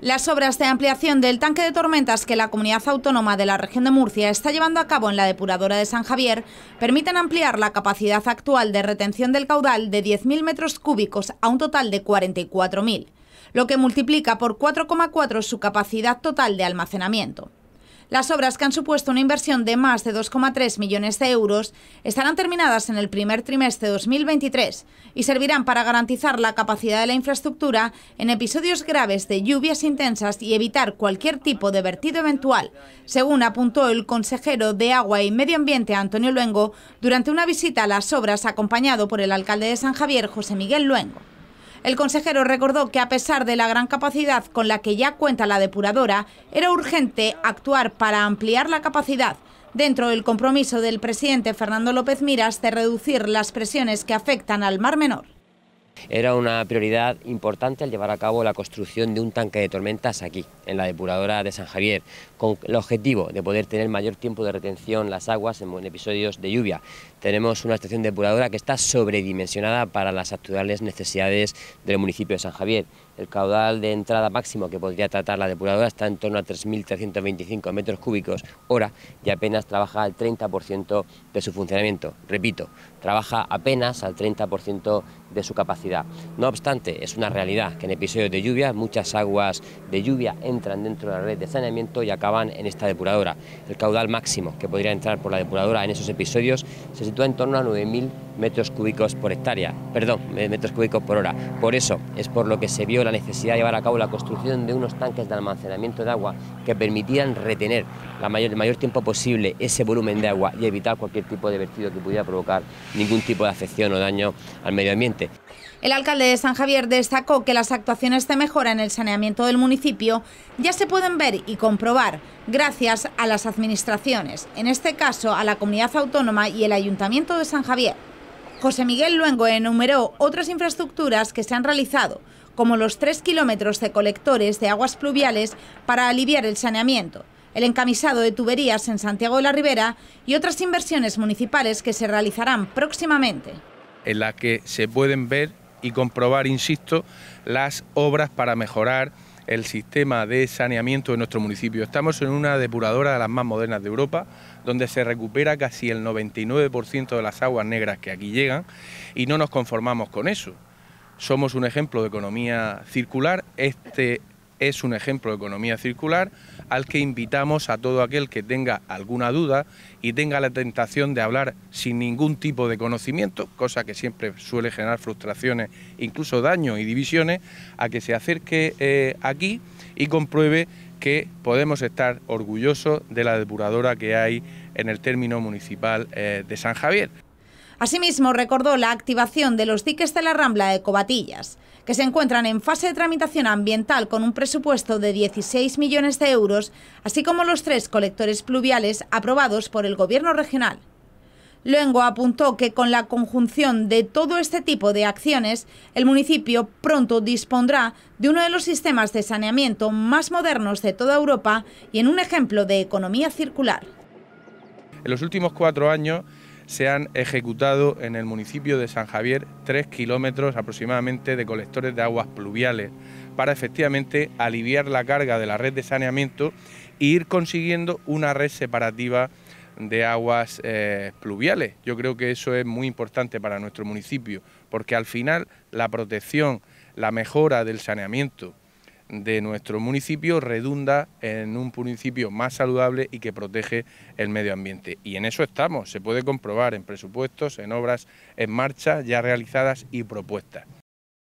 Las obras de ampliación del tanque de tormentas que la comunidad autónoma de la región de Murcia está llevando a cabo en la depuradora de San Javier permiten ampliar la capacidad actual de retención del caudal de 10.000 metros cúbicos a un total de 44.000, lo que multiplica por 4,4 su capacidad total de almacenamiento. Las obras, que han supuesto una inversión de más de 2,3 millones de euros, estarán terminadas en el primer trimestre de 2023 y servirán para garantizar la capacidad de la infraestructura en episodios graves de lluvias intensas y evitar cualquier tipo de vertido eventual, según apuntó el consejero de Agua y Medio Ambiente Antonio Luengo durante una visita a las obras acompañado por el alcalde de San Javier, José Miguel Luengo. El consejero recordó que a pesar de la gran capacidad con la que ya cuenta la depuradora, era urgente actuar para ampliar la capacidad dentro del compromiso del presidente Fernando López Miras de reducir las presiones que afectan al Mar Menor. Era una prioridad importante el llevar a cabo la construcción de un tanque de tormentas aquí, en la depuradora de San Javier, con el objetivo de poder tener mayor tiempo de retención las aguas en episodios de lluvia. Tenemos una estación depuradora que está sobredimensionada para las actuales necesidades del municipio de San Javier. El caudal de entrada máximo que podría tratar la depuradora está en torno a 3.325 metros cúbicos hora y apenas trabaja al 30% de su funcionamiento. Repito, trabaja apenas al 30% de su capacidad. No obstante, es una realidad que en episodios de lluvia muchas aguas de lluvia entran dentro de la red de saneamiento y acaban en esta depuradora. El caudal máximo que podría entrar por la depuradora en esos episodios se sitúa en torno a 9.000 metros cúbicos por hectárea, perdón, metros cúbicos por hora. Por eso es por lo que se vio la necesidad de llevar a cabo la construcción de unos tanques de almacenamiento de agua que permitían retener la mayor, el mayor tiempo posible ese volumen de agua y evitar cualquier tipo de vertido que pudiera provocar ningún tipo de afección o daño al medio ambiente. El alcalde de San Javier destacó que las actuaciones de mejora en el saneamiento del municipio ya se pueden ver y comprobar gracias a las administraciones, en este caso a la comunidad autónoma y el ayuntamiento de San Javier. José Miguel Luengo enumeró otras infraestructuras que se han realizado, como los tres kilómetros de colectores de aguas pluviales para aliviar el saneamiento, el encamisado de tuberías en Santiago de la Ribera y otras inversiones municipales que se realizarán próximamente. En la que se pueden ver y comprobar, insisto, las obras para mejorar el sistema de saneamiento de nuestro municipio. Estamos en una depuradora de las más modernas de Europa, donde se recupera casi el 99% de las aguas negras que aquí llegan y no nos conformamos con eso. Somos un ejemplo de economía circular. Este es un ejemplo de economía circular al que invitamos a todo aquel que tenga alguna duda y tenga la tentación de hablar sin ningún tipo de conocimiento, cosa que siempre suele generar frustraciones, incluso daños y divisiones, a que se acerque eh, aquí y compruebe que podemos estar orgullosos de la depuradora que hay en el término municipal eh, de San Javier. Asimismo, recordó la activación de los diques de la Rambla de Cobatillas, que se encuentran en fase de tramitación ambiental con un presupuesto de 16 millones de euros, así como los tres colectores pluviales aprobados por el Gobierno regional. ...Luego apuntó que con la conjunción de todo este tipo de acciones, el municipio pronto dispondrá de uno de los sistemas de saneamiento más modernos de toda Europa y en un ejemplo de economía circular. En los últimos cuatro años se han ejecutado en el municipio de San Javier ...tres kilómetros aproximadamente de colectores de aguas pluviales para efectivamente aliviar la carga de la red de saneamiento e ir consiguiendo una red separativa de aguas eh, pluviales. Yo creo que eso es muy importante para nuestro municipio, porque al final la protección, la mejora del saneamiento, de nuestro municipio redunda en un municipio más saludable y que protege el medio ambiente. Y en eso estamos, se puede comprobar en presupuestos, en obras en marcha ya realizadas y propuestas.